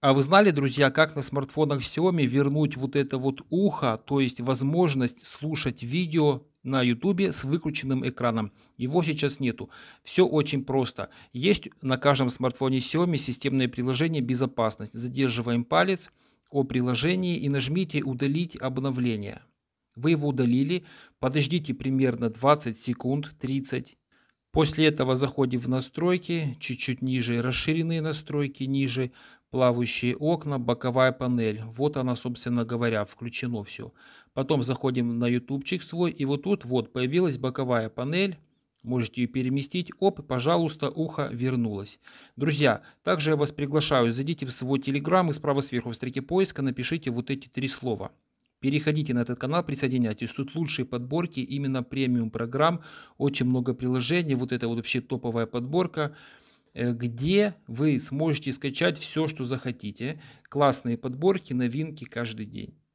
А вы знали, друзья, как на смартфонах Xiaomi вернуть вот это вот ухо, то есть возможность слушать видео на YouTube с выключенным экраном. Его сейчас нету. Все очень просто. Есть на каждом смартфоне Xiaomi системное приложение «Безопасность». Задерживаем палец о приложении и нажмите «Удалить обновление». Вы его удалили, подождите примерно 20 секунд, 30 После этого заходим в настройки, чуть-чуть ниже расширенные настройки, ниже плавающие окна, боковая панель. Вот она, собственно говоря, включено все. Потом заходим на ютубчик свой, и вот тут вот появилась боковая панель. Можете ее переместить. Оп, пожалуйста, ухо вернулось. Друзья, также я вас приглашаю, зайдите в свой телеграм и справа сверху в строке поиска напишите вот эти три слова. Переходите на этот канал, присоединяйтесь. Тут лучшие подборки именно премиум программ. Очень много приложений. Вот это вот вообще топовая подборка э, где вы сможете скачать все, что захотите. Классные подборки, новинки каждый день.